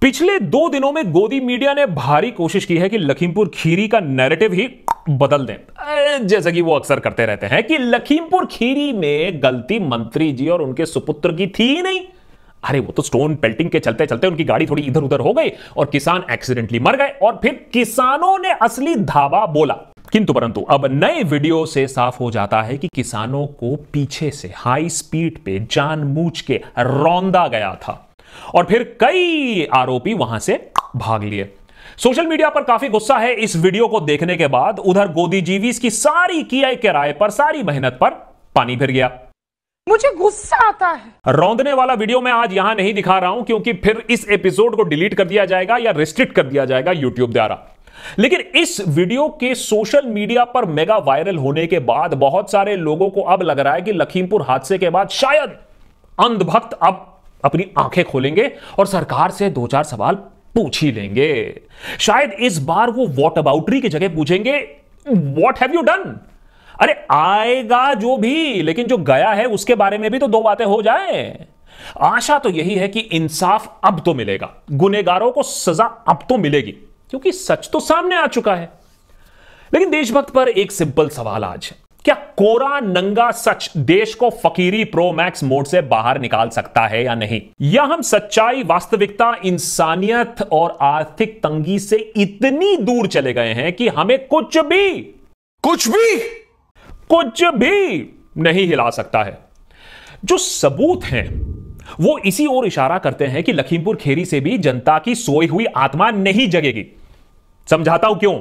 पिछले दो दिनों में गोदी मीडिया ने भारी कोशिश की है कि लखीमपुर खीरी का नैरेटिव ही बदल दें जैसा कि वो अक्सर करते रहते हैं कि लखीमपुर खीरी में गलती मंत्री जी और उनके सुपुत्र की थी ही नहीं अरे वो तो स्टोन पेल्टिंग के चलते चलते उनकी गाड़ी थोड़ी इधर उधर हो गई और किसान एक्सीडेंटली मर गए और फिर किसानों ने असली धावा बोला किंतु परंतु अब नए वीडियो से साफ हो जाता है कि किसानों को पीछे से हाई स्पीड पे जानबूझ के रौंदा गया था और फिर कई आरोपी वहां से भाग लिए सोशल मीडिया पर काफी गुस्सा है इस वीडियो को देखने के बाद उधर गोदी जीवी की सारी किए किराए पर सारी मेहनत पर पानी फिर गया मुझे गुस्सा आता है रौंदने वाला वीडियो मैं आज यहां नहीं दिखा रहा हूं क्योंकि फिर इस एपिसोड को डिलीट कर दिया जाएगा या रिस्ट्रिक्ट कर दिया जाएगा यूट्यूब द्वारा लेकिन इस वीडियो के सोशल मीडिया पर मेगा वायरल होने के बाद बहुत सारे लोगों को अब लग रहा है कि लखीमपुर हादसे के बाद शायद अंधभक्त अब अपनी आंखें खोलेंगे और सरकार से दो चार सवाल पूछ ही लेंगे शायद इस बार वो वॉट अबाउटरी की जगह पूछेंगे वॉट हैव यू डन अरे आएगा जो भी लेकिन जो गया है उसके बारे में भी तो दो बातें हो जाए आशा तो यही है कि इंसाफ अब तो मिलेगा गुनेगारों को सजा अब तो मिलेगी क्योंकि सच तो सामने आ चुका है लेकिन देशभक्त पर एक सिंपल सवाल आज है क्या कोरा नंगा सच देश को फकीरी प्रो मैक्स मोड से बाहर निकाल सकता है या नहीं या हम सच्चाई वास्तविकता इंसानियत और आर्थिक तंगी से इतनी दूर चले गए हैं कि हमें कुछ भी कुछ भी कुछ भी नहीं हिला सकता है जो सबूत हैं वो इसी ओर इशारा करते हैं कि लखीमपुर खेरी से भी जनता की सोई हुई आत्मा नहीं जगेगी समझाता हूं क्यों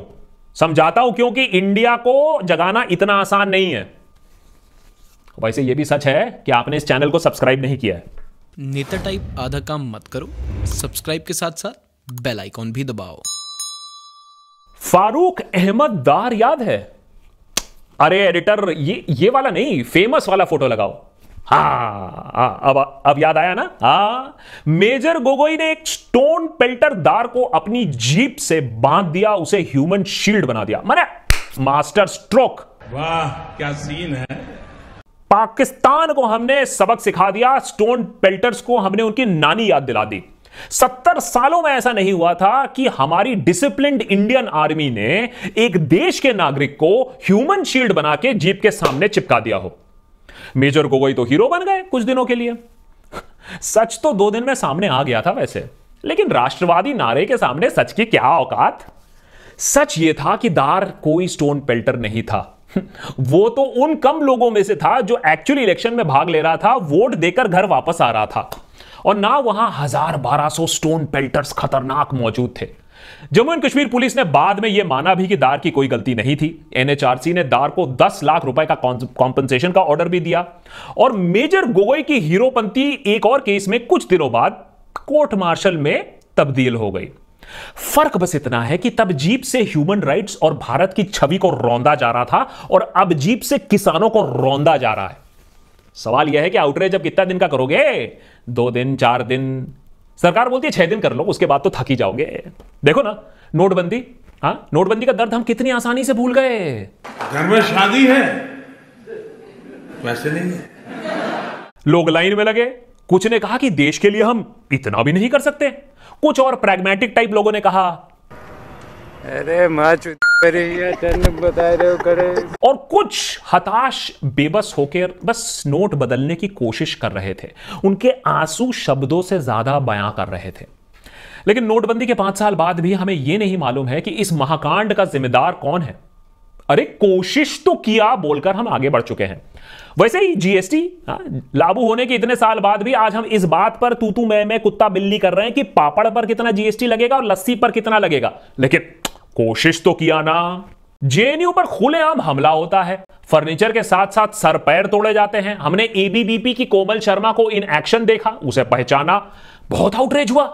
समझाता हूं क्योंकि इंडिया को जगाना इतना आसान नहीं है वैसे तो यह भी सच है कि आपने इस चैनल को सब्सक्राइब नहीं किया है नेता टाइप आधा काम मत करो सब्सक्राइब के साथ साथ बेल आइकॉन भी दबाओ फारूक अहमद दार याद है अरे एडिटर ये ये वाला नहीं फेमस वाला फोटो लगाओ हाँ, हाँ, अब अब याद आया ना हा मेजर गोगोई ने एक स्टोन पेल्टर दार को अपनी जीप से बांध दिया उसे ह्यूमन शील्ड बना दिया मैंने मास्टर स्ट्रोक वाह क्या सीन है पाकिस्तान को हमने सबक सिखा दिया स्टोन पेल्टर्स को हमने उनकी नानी याद दिला दी सत्तर सालों में ऐसा नहीं हुआ था कि हमारी डिसिप्लिन इंडियन आर्मी ने एक देश के नागरिक को ह्यूमन शील्ड बना के जीप के सामने चिपका दिया हो मेजर गोगोई तो हीरो बन गए कुछ दिनों के लिए सच तो दो दिन में सामने आ गया था वैसे लेकिन राष्ट्रवादी नारे के सामने सच की क्या औकात सच यह था कि दार कोई स्टोन पेल्टर नहीं था वो तो उन कम लोगों में से था जो एक्चुअली इलेक्शन में भाग ले रहा था वोट देकर घर वापस आ रहा था और ना वहां हजार बारह सौ स्टोन पेल्टर्स खतरनाक मौजूद थे जम्मू एंड कश्मीर पुलिस ने बाद में यह माना भी कि दार की कोई गलती नहीं थी एनएचआरसी ने दार को 10 लाख रुपए का कॉम्पनसेशन का ऑर्डर भी दिया और मेजर गोगोई की हीरोपंती एक और केस में कुछ दिनों बाद कोर्ट मार्शल में तब्दील हो गई फर्क बस इतना है कि तब जीप से ह्यूमन राइट्स और भारत की छवि को रौंदा जा रहा था और अब जीप से किसानों को रौंदा जा रहा है सवाल यह है कि आउटरेज अब कितना दिन का करोगे दो दिन चार दिन सरकार बोलती है छह दिन कर लो उसके बाद तो थकी जाओगे देखो ना नोटबंदी हाँ नोटबंदी का दर्द हम कितनी आसानी से भूल गए घर में शादी है वैसे नहीं है लोग लाइन में लगे कुछ ने कहा कि देश के लिए हम इतना भी नहीं कर सकते कुछ और प्रैग्मेटिक टाइप लोगों ने कहा अरे बता रहे हो करे और कुछ हताश बेबस होकर बस नोट बदलने की कोशिश कर रहे थे उनके आंसू शब्दों से ज्यादा बयां कर रहे थे लेकिन नोटबंदी के पांच साल बाद भी हमें यह नहीं मालूम है कि इस महाकांड का जिम्मेदार कौन है अरे कोशिश तो किया बोलकर हम आगे बढ़ चुके हैं वैसे ही जीएसटी हाँ, लागू होने के इतने साल बाद भी आज हम इस बात पर तू तू मैं मैं कुत्ता बिल्ली कर रहे हैं कि पापड़ पर कितना जीएसटी लगेगा और लस्सी पर कितना लगेगा लेकिन कोशिश तो किया ना जेएनयू पर खुलेआम हमला होता है फर्नीचर के साथ साथ सर पैर तोड़े जाते हैं हमने एबीबीपी की कोमल शर्मा को इन एक्शन देखा उसे पहचाना बहुत आउटरेज हुआ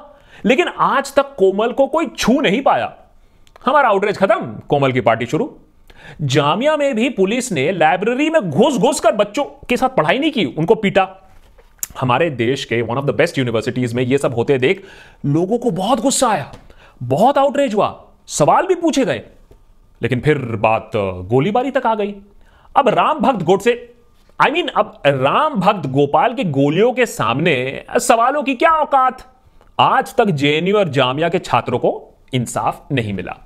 लेकिन आज तक कोमल को कोई छू नहीं पाया हमारा आउटरेज खत्म कोमल की पार्टी शुरू जामिया में भी पुलिस ने लाइब्रेरी में घुस घुस कर बच्चों के साथ पढ़ाई नहीं की उनको पीटा हमारे देश के one of the best universities में ये सब होते देख लोगों को बहुत गुस्सा आया बहुत आउटरेज हुआ सवाल भी पूछे गए लेकिन फिर बात गोलीबारी तक आ गई अब राम भक्त Godse I I mean mean, अब राम भक्त गोपाल की गोलियों के सामने सवालों की क्या औकात आज तक जेएनयू और जामिया के छात्रों को इंसाफ नहीं मिला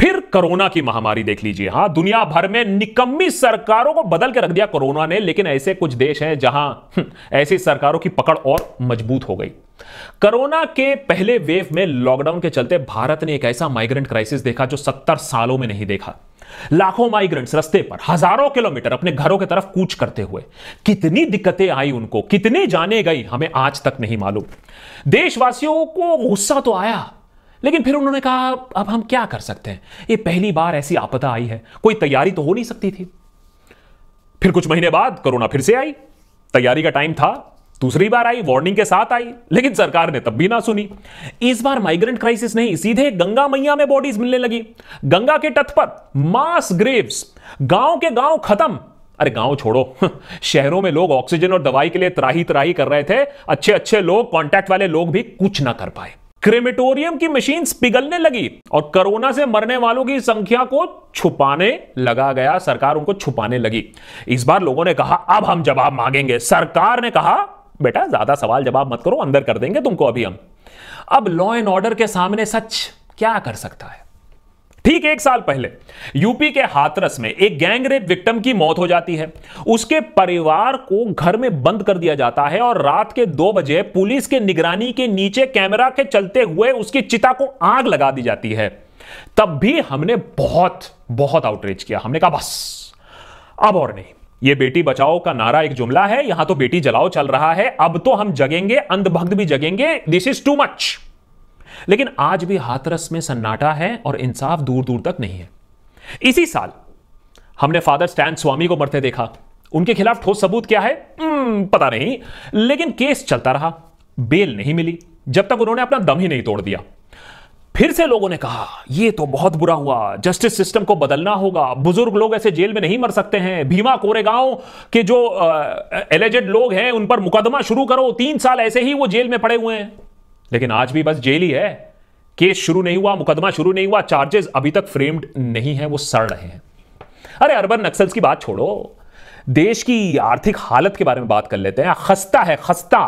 फिर कोरोना की महामारी देख लीजिए हाँ दुनिया भर में निकम्मी सरकारों को बदल के रख दिया कोरोना ने लेकिन ऐसे कुछ देश हैं जहां हम्म, ऐसी सरकारों की पकड़ और मजबूत हो गई कोरोना के पहले वेव में लॉकडाउन के चलते भारत ने एक ऐसा माइग्रेंट क्राइसिस देखा जो सत्तर सालों में नहीं देखा लाखों माइग्रेंट्स रस्ते पर हजारों किलोमीटर अपने घरों की तरफ कूच करते हुए कितनी दिक्कतें आई उनको कितने जाने गई हमें आज तक नहीं मालूम देशवासियों को गुस्सा तो आया लेकिन फिर उन्होंने कहा अब हम क्या कर सकते हैं ये पहली बार ऐसी आपदा आई है कोई तैयारी तो हो नहीं सकती थी फिर कुछ महीने बाद कोरोना फिर से आई तैयारी का टाइम था दूसरी बार आई वार्निंग के साथ आई लेकिन सरकार ने तब भी ना सुनी इस बार माइग्रेंट क्राइसिस नहीं सीधे गंगा मैया में बॉडीज मिलने लगी गंगा के तट पर मास ग्रेव्स गांव के गांव खत्म अरे गांव छोड़ो शहरों में लोग ऑक्सीजन और दवाई के लिए तराही तराही कर रहे थे अच्छे अच्छे लोग कॉन्टैक्ट वाले लोग भी कुछ ना कर पाए क्रेमेटोरियम की मशीन पिघलने लगी और कोरोना से मरने वालों की संख्या को छुपाने लगा गया सरकार उनको छुपाने लगी इस बार लोगों ने कहा अब हम जवाब मांगेंगे सरकार ने कहा बेटा ज्यादा सवाल जवाब मत करो अंदर कर देंगे तुमको अभी हम अब लॉ एंड ऑर्डर के सामने सच क्या कर सकता है ठीक एक साल पहले यूपी के हाथरस में एक गैंग रेप विक्टिम की मौत हो जाती है उसके परिवार को घर में बंद कर दिया जाता है और रात के दो बजे पुलिस के निगरानी के नीचे कैमरा के चलते हुए उसकी चिता को आग लगा दी जाती है तब भी हमने बहुत बहुत आउटरीच किया हमने कहा बस अब और नहीं ये बेटी बचाओ का नारा एक जुमला है यहां तो बेटी जलाओ चल रहा है अब तो हम जगेंगे अंधभक्त भी जगेंगे दिस इज टू मच लेकिन आज भी हाथरस में सन्नाटा है और इंसाफ दूर दूर तक नहीं है इसी साल हमने फादर स्टैन स्वामी को मरते देखा उनके खिलाफ ठोस सबूत क्या है हम्म, पता नहीं लेकिन केस चलता रहा बेल नहीं मिली जब तक उन्होंने अपना दम ही नहीं तोड़ दिया फिर से लोगों ने कहा यह तो बहुत बुरा हुआ जस्टिस सिस्टम को बदलना होगा बुजुर्ग लोग ऐसे जेल में नहीं मर सकते हैं भीमा कोरेगांव के जो एलिजेड लोग हैं उन पर मुकदमा शुरू करो तीन साल ऐसे ही वो जेल में पड़े हुए हैं लेकिन आज भी बस जेल ही है केस शुरू नहीं हुआ मुकदमा शुरू नहीं हुआ चार्जेस अभी तक फ्रेम्ड नहीं है वो सड़ रहे हैं अरे अर्बन नक्सल्स की बात छोड़ो देश की आर्थिक हालत के बारे में बात कर लेते हैं खस्ता है खस्ता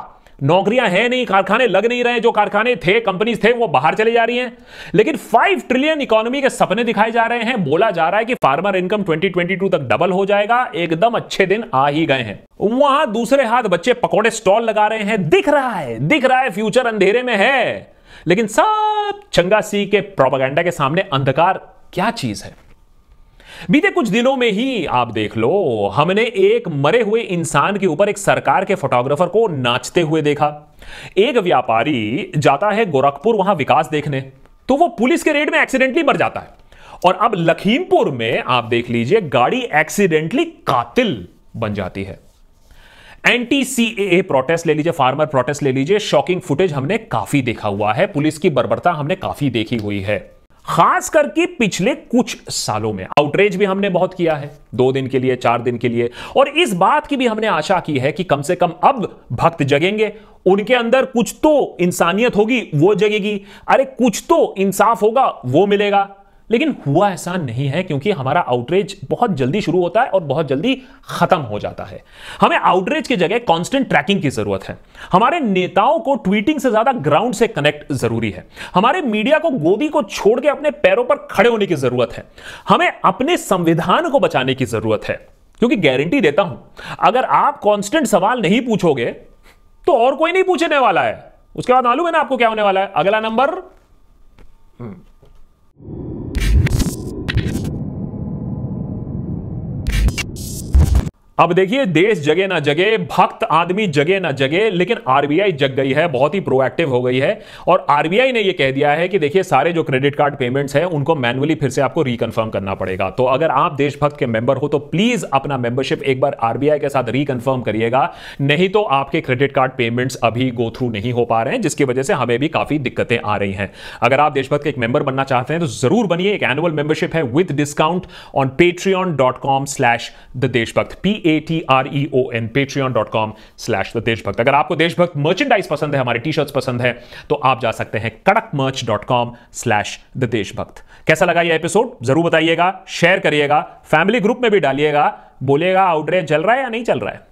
नौकरियां हैं नहीं कारखाने लग नहीं रहे जो कारखाने थे कंपनीज थे वो बाहर चले जा रही हैं लेकिन 5 ट्रिलियन इकोनॉमी के सपने दिखाए जा रहे हैं बोला जा रहा है कि फार्मर इनकम 2022 तक डबल हो जाएगा एकदम अच्छे दिन आ ही गए हैं वहां दूसरे हाथ बच्चे पकौड़े स्टॉल लगा रहे हैं दिख रहा है दिख रहा है फ्यूचर अंधेरे में है लेकिन सब चंगा सी के प्रोपागेंडा के सामने अंधकार क्या चीज है बीते कुछ दिनों में ही आप देख लो हमने एक मरे हुए इंसान के ऊपर एक सरकार के फोटोग्राफर को नाचते हुए देखा एक व्यापारी जाता है गोरखपुर वहां विकास देखने तो वो पुलिस के रेड में एक्सीडेंटली मर जाता है और अब लखीमपुर में आप देख लीजिए गाड़ी एक्सीडेंटली कातिल बन जाती है एंटी सी ए प्रोटेस्ट ले लीजिए फार्मर प्रोटेस्ट ले लीजिए शॉकिंग फुटेज हमने काफी देखा हुआ है पुलिस की बर्बरता हमने काफी देखी हुई है खास करके पिछले कुछ सालों में आउटरेज भी हमने बहुत किया है दो दिन के लिए चार दिन के लिए और इस बात की भी हमने आशा की है कि कम से कम अब भक्त जगेंगे उनके अंदर कुछ तो इंसानियत होगी वो जगेगी अरे कुछ तो इंसाफ होगा वो मिलेगा लेकिन हुआ ऐसा नहीं है क्योंकि हमारा आउटरेज बहुत जल्दी शुरू होता है और बहुत जल्दी खत्म हो जाता है हमें आउटरेज की जगह कॉन्स्टेंट ट्रैकिंग की जरूरत है हमारे नेताओं को ट्वीटिंग से ज्यादा ग्राउंड से कनेक्ट जरूरी है हमारे मीडिया को गोदी को छोड़ के अपने पैरों पर खड़े होने की जरूरत है हमें अपने संविधान को बचाने की जरूरत है क्योंकि गारंटी देता हूं अगर आप कांस्टेंट सवाल नहीं पूछोगे तो और कोई नहीं पूछने वाला है उसके बाद मालूम है ना आपको क्या होने वाला है अगला नंबर अब देखिए देश जगे ना जगे भक्त आदमी जगे ना जगे लेकिन आरबीआई जग गई है बहुत ही प्रोएक्टिव हो गई है और आरबीआई ने यह कह दिया है कि देखिए सारे जो क्रेडिट कार्ड पेमेंट्स हैं उनको मैनुअली फिर से आपको रिकन्फर्म करना पड़ेगा तो अगर आप देशभक्त के मेंबर हो तो प्लीज अपना मेंबरशिप एक बार आरबीआई के साथ रिकन्फर्म करिएगा नहीं तो आपके क्रेडिट कार्ड पेमेंट्स अभी गो थ्रू नहीं हो पा रहे हैं जिसकी वजह से हमें भी काफी दिक्कतें आ रही हैं अगर आप देशभक्त के एक मेंबर बनना चाहते हैं तो जरूर बनिए एक एनुअल मेंबरशिप है with discount on patreon dot com slash the Deshbhakt P A T R E O N patreon dot com slash the Deshbhakt अगर आपको देशभक्त मर्चेंडाइज पसंद है हमारे टी शर्ट्स पसंद है तो आप जा सकते हैं कड़क merch dot com slash the देशभक्त कैसा लगा यह एपिसोड जरूर बताइएगा शेयर करिएगा फैमिली ग्रुप में भी डालिएगा बोलेगा आउटरेज चल रहा है या नहीं चल रहा है